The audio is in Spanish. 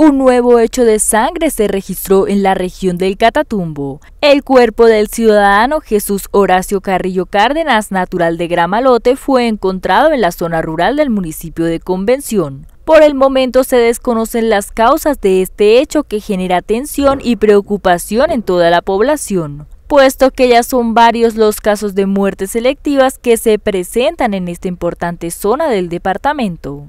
Un nuevo hecho de sangre se registró en la región del Catatumbo. El cuerpo del ciudadano Jesús Horacio Carrillo Cárdenas, natural de Gramalote, fue encontrado en la zona rural del municipio de Convención. Por el momento se desconocen las causas de este hecho que genera tensión y preocupación en toda la población, puesto que ya son varios los casos de muertes selectivas que se presentan en esta importante zona del departamento.